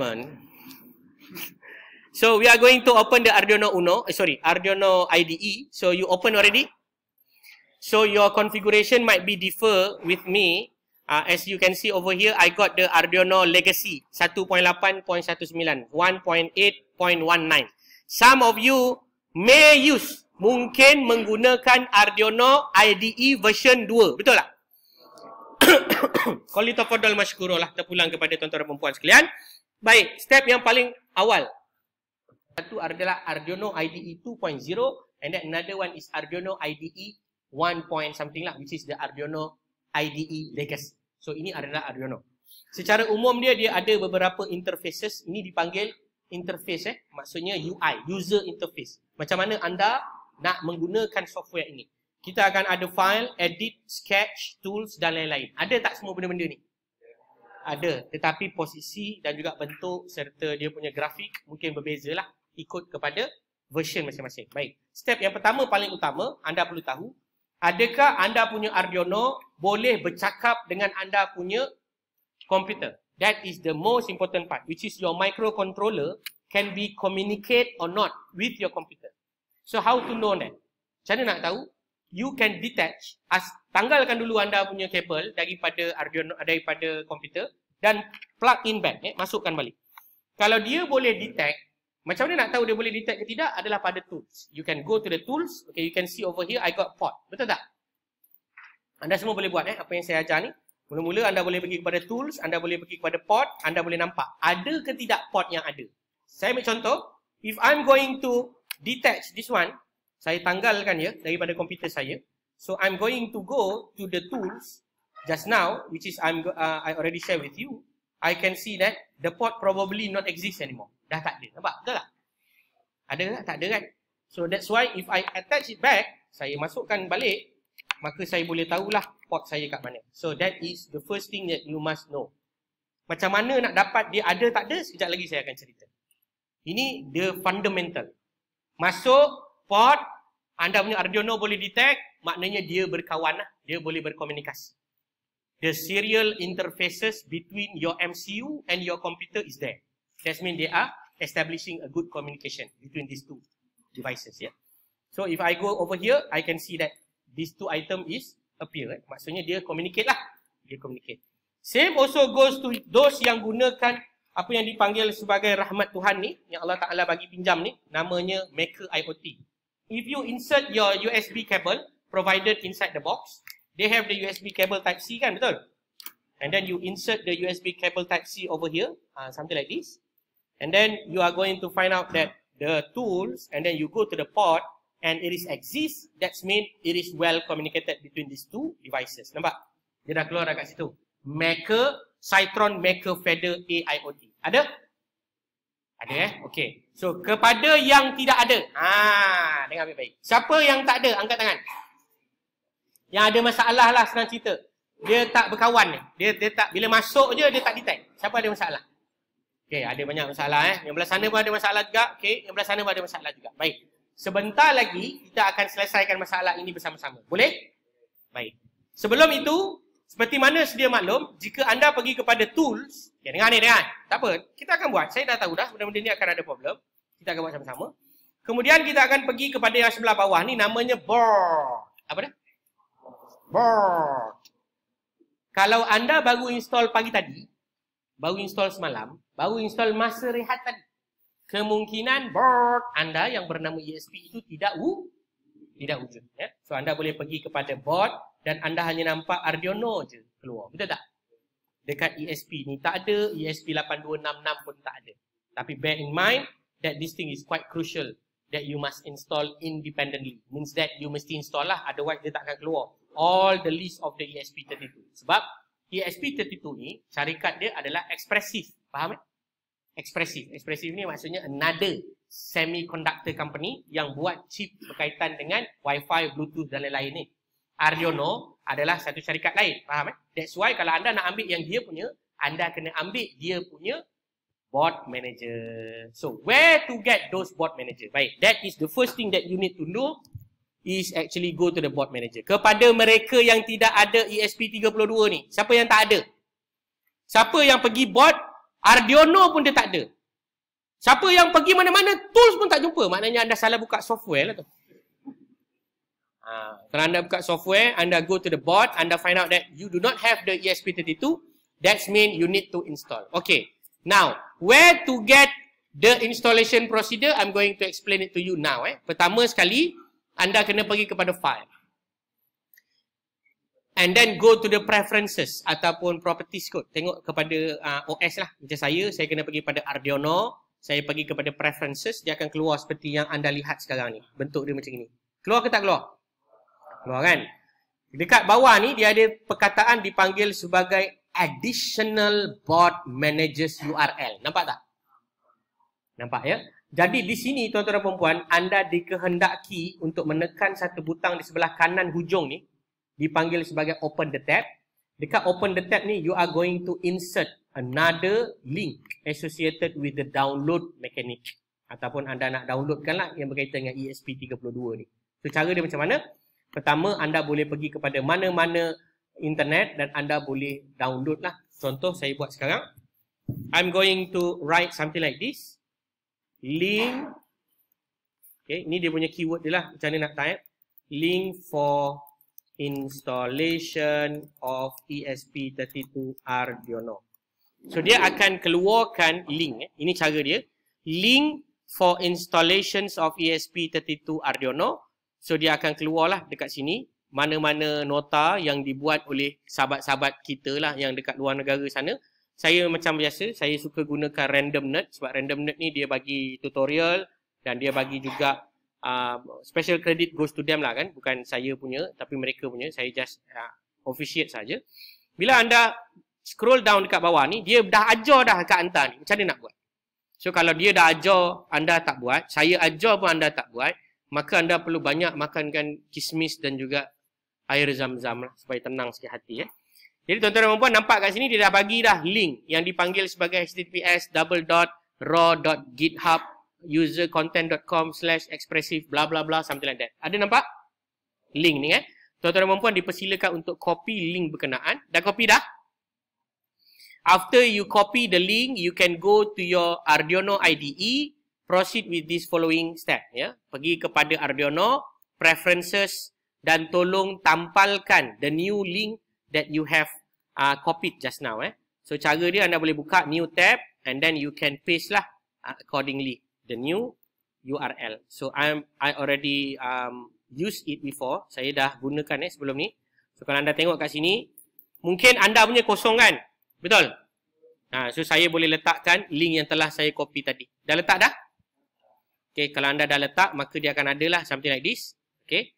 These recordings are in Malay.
Simon. So we are going to open the Arduino Uno, eh, sorry, Arduino IDE. So you open already? So your configuration might be differ with me. Uh, as you can see over here, I got the Arduino Legacy 1.8.19. 1.8.19. Some of you may use, mungkin menggunakan Arduino IDE version 2. Betul tak? Kalau itu fadal masyukur lah. Terpulang kepada tuan-tuan perempuan sekalian. Baik, step yang paling awal. Satu adalah Arduino IDE 2.0 and then another one is Arduino IDE 1. Point something lah which is the Arduino IDE legacy. So ini adalah Arduino. Secara umum dia dia ada beberapa interfaces. Ini dipanggil interface eh. Maksudnya UI, user interface. Macam mana anda nak menggunakan software ini. Kita akan ada file, edit, sketch, tools dan lain-lain. Ada tak semua benda-benda ni? ada tetapi posisi dan juga bentuk serta dia punya grafik mungkin berbeza lah ikut kepada version masing-masing. Baik. Step yang pertama paling utama anda perlu tahu adakah anda punya Arduino boleh bercakap dengan anda punya komputer. That is the most important part which is your microcontroller can be communicate or not with your computer. So how to know that? Macam mana nak tahu? you can detach as tanggalkan dulu anda punya kabel daripada Arduino daripada komputer dan plug in back eh, masukkan balik. Kalau dia boleh detect macam mana nak tahu dia boleh detect ke tidak adalah pada tools. You can go to the tools. Okay, you can see over here I got port. Betul tak? Anda semua boleh buat eh apa yang saya ajar ni. Mula-mula anda boleh pergi kepada tools, anda boleh pergi kepada port, anda boleh nampak ada ke tidak port yang ada. Saya ambil contoh, if I'm going to detach this one, saya tanggalkan ya daripada komputer saya so i'm going to go to the tools just now which is i'm uh, i already share with you i can see that the port probably not exist anymore dah tak ada nampak betul tak ada tak tak ada kan so that's why if i attach it back saya masukkan balik maka saya boleh tahulah port saya kat mana so that is the first thing that you must know macam mana nak dapat dia ada tak ada sekejap lagi saya akan cerita ini the fundamental masuk port anda punya Arduino boleh detect maknanya dia berkawan lah. dia boleh berkomunikasi the serial interfaces between your MCU and your computer is there that means they are establishing a good communication between these two devices yeah so if i go over here i can see that these two item is appear right? Eh. maksudnya dia communicate lah dia communicate same also goes to those yang gunakan apa yang dipanggil sebagai rahmat Tuhan ni yang Allah Taala bagi pinjam ni namanya Maker IoT if you insert your USB cable provided inside the box, they have the USB cable type C kan, betul? And then you insert the USB cable type C over here, uh, something like this. And then you are going to find out that the tools, and then you go to the port, and it is exists, That means it is well communicated between these two devices. Nampak? Dia dah keluar dah kat situ. Maker, Citron Maker Feather AIOT. Ada? Ada eh? Okey. So, kepada yang tidak ada. Ha, dengar baik-baik. Siapa yang tak ada? Angkat tangan. Yang ada masalah lah senang cerita. Dia tak berkawan ni. Dia, dia tak, bila masuk je, dia tak detect. Siapa ada masalah? Okey, ada banyak masalah eh. Yang belah sana pun ada masalah juga. Okey, yang belah sana pun ada masalah juga. Baik. Sebentar lagi, kita akan selesaikan masalah ini bersama-sama. Boleh? Baik. Sebelum itu, seperti mana sedia maklum, jika anda pergi kepada tools, ya dengar ni, dengar. Tak apa, kita akan buat. Saya dah tahu dah, benda-benda ni akan ada problem. Kita akan buat sama-sama. Kemudian kita akan pergi kepada yang sebelah bawah ni, namanya board. Apa dah? Board. Kalau anda baru install pagi tadi, baru install semalam, baru install masa rehat tadi, kemungkinan board anda yang bernama ESP itu tidak wujud. Tidak wujud. Ya? So, anda boleh pergi kepada board, dan anda hanya nampak Arduino je keluar. Betul tak? Dekat ESP ni tak ada, ESP8266 pun tak ada. Tapi bear in mind that this thing is quite crucial that you must install independently. Means that you mesti install lah, otherwise dia tak akan keluar. All the list of the ESP32. Sebab ESP32 ni, syarikat dia adalah expressive. Faham tak? Eh? Expressive. Expressive ni maksudnya another semiconductor company yang buat chip berkaitan dengan wifi, bluetooth dan lain-lain ni. Aryono adalah satu syarikat lain. Faham eh? That's why kalau anda nak ambil yang dia punya, anda kena ambil dia punya board manager. So, where to get those board manager? Baik, that is the first thing that you need to know is actually go to the board manager. Kepada mereka yang tidak ada ESP32 ni, siapa yang tak ada? Siapa yang pergi board, Arduino pun dia tak ada. Siapa yang pergi mana-mana, tools pun tak jumpa. Maknanya anda salah buka software lah tu. Ah. kalau anda buka software, anda go to the board, anda find out that you do not have the ESP32, that means you need to install. Okay, now, where to get the installation procedure, I'm going to explain it to you now. Eh. Pertama sekali, anda kena pergi kepada file. And then go to the preferences ataupun properties kot. Tengok kepada uh, ah, OS lah. Macam saya, saya kena pergi pada Arduino. Saya pergi kepada preferences, dia akan keluar seperti yang anda lihat sekarang ni. Bentuk dia macam ni. Keluar ke tak keluar? Keluar kan? Dekat bawah ni dia ada perkataan dipanggil sebagai additional board manages URL. Nampak tak? Nampak ya? Jadi di sini tuan-tuan dan puan anda dikehendaki untuk menekan satu butang di sebelah kanan hujung ni dipanggil sebagai open the tab. Dekat open the tab ni you are going to insert another link associated with the download mechanic ataupun anda nak lah yang berkaitan dengan ESP32 ni. So cara dia macam mana? Pertama, anda boleh pergi kepada mana-mana internet dan anda boleh download lah. Contoh saya buat sekarang. I'm going to write something like this. Link. Okay, ini dia punya keyword dia lah. Macam mana nak type. Link for installation of ESP32 Arduino. So dia akan keluarkan link. Eh. Ini cara dia. Link for installations of ESP32 Arduino. So dia akan keluarlah dekat sini mana-mana nota yang dibuat oleh sahabat-sahabat kita lah yang dekat luar negara sana. Saya macam biasa, saya suka gunakan random net sebab random net ni dia bagi tutorial dan dia bagi juga uh, special credit goes to them lah kan. Bukan saya punya tapi mereka punya. Saya just uh, officiate saja. Bila anda scroll down dekat bawah ni, dia dah ajar dah kat anda ni. Macam mana nak buat? So kalau dia dah ajar, anda tak buat. Saya ajar pun anda tak buat maka anda perlu banyak makankan kismis dan juga air zam-zam lah supaya tenang sikit hati ya. Jadi tuan-tuan dan puan nampak kat sini dia dah bagi dah link yang dipanggil sebagai https double dot raw dot github user content dot com slash expressive bla bla bla something like that. Ada nampak? Link ni kan? Tuan-tuan dan puan dipersilakan untuk copy link berkenaan. Dah copy dah? After you copy the link, you can go to your Arduino IDE proceed with this following step ya pergi kepada Arduino preferences dan tolong tampalkan the new link that you have uh, copied just now eh so cara dia anda boleh buka new tab and then you can paste lah uh, accordingly the new URL so I'm I already um, use it before saya dah gunakan eh sebelum ni so kalau anda tengok kat sini mungkin anda punya kosong kan betul ha, so saya boleh letakkan link yang telah saya copy tadi dah letak dah Okay, kalau anda dah letak, maka dia akan ada lah something like this. Okay.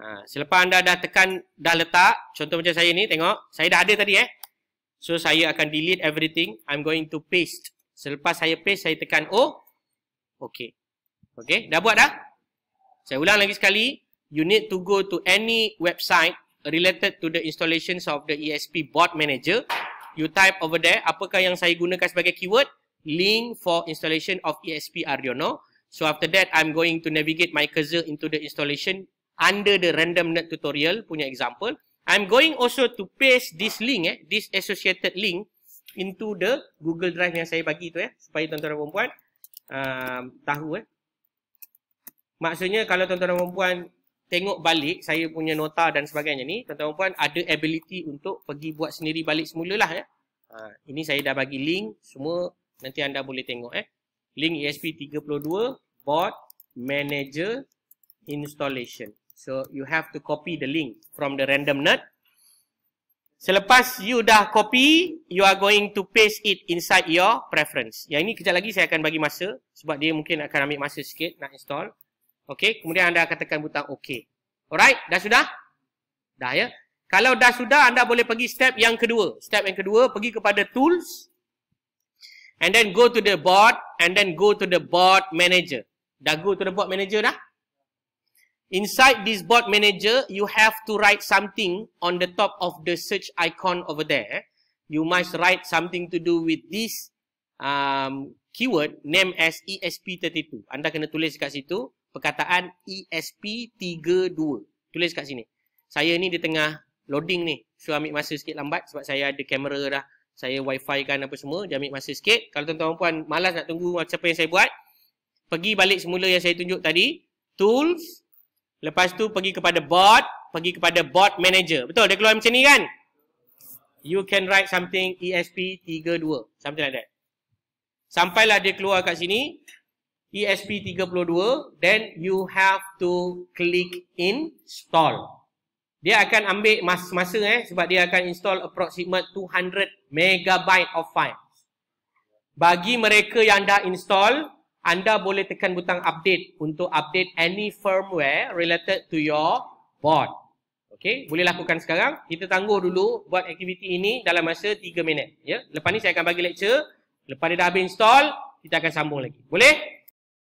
Ha, selepas anda dah tekan, dah letak, contoh macam saya ni, tengok. Saya dah ada tadi eh. So, saya akan delete everything. I'm going to paste. Selepas saya paste, saya tekan O. Okay. Okay, dah buat dah? Saya ulang lagi sekali. You need to go to any website related to the installations of the ESP Board Manager. You type over there, apakah yang saya gunakan sebagai keyword? Link for installation of ESP Arduino. So after that, I'm going to navigate my cursor into the installation under the random net tutorial punya example. I'm going also to paste this link, eh, this associated link into the Google Drive yang saya bagi tu ya. Eh, supaya tuan-tuan dan perempuan um, tahu. Eh. Maksudnya kalau tuan-tuan dan perempuan tengok balik saya punya nota dan sebagainya ni, tuan-tuan dan perempuan ada ability untuk pergi buat sendiri balik semula lah. Eh. Ha, ini saya dah bagi link, semua nanti anda boleh tengok. Eh link ESP32 bot manager installation. So you have to copy the link from the random nut. Selepas you dah copy, you are going to paste it inside your preference. Yang ini kejap lagi saya akan bagi masa sebab dia mungkin akan ambil masa sikit nak install. Okay, kemudian anda akan tekan butang OK. Alright, dah sudah? Dah ya? Kalau dah sudah, anda boleh pergi step yang kedua. Step yang kedua, pergi kepada tools. And then go to the board and then go to the board manager. Dah go to the board manager dah? Inside this board manager, you have to write something on the top of the search icon over there. You must write something to do with this um, keyword name as ESP32. Anda kena tulis kat situ perkataan ESP32. Tulis kat sini. Saya ni di tengah loading ni. So ambil masa sikit lambat sebab saya ada kamera dah saya wifi kan apa semua dia ambil masa sikit kalau tuan-tuan puan malas nak tunggu macam apa yang saya buat pergi balik semula yang saya tunjuk tadi tools lepas tu pergi kepada bot pergi kepada bot manager betul dia keluar macam ni kan you can write something ESP32 Sampai like that sampailah dia keluar kat sini ESP32 then you have to click install dia akan ambil masa masa eh sebab dia akan install approximate 200 megabyte of files. Bagi mereka yang dah install, anda boleh tekan butang update untuk update any firmware related to your board. Okay, boleh lakukan sekarang. Kita tangguh dulu buat aktiviti ini dalam masa 3 minit. Ya, Lepas ni saya akan bagi lecture. Lepas dia dah habis install, kita akan sambung lagi. Boleh?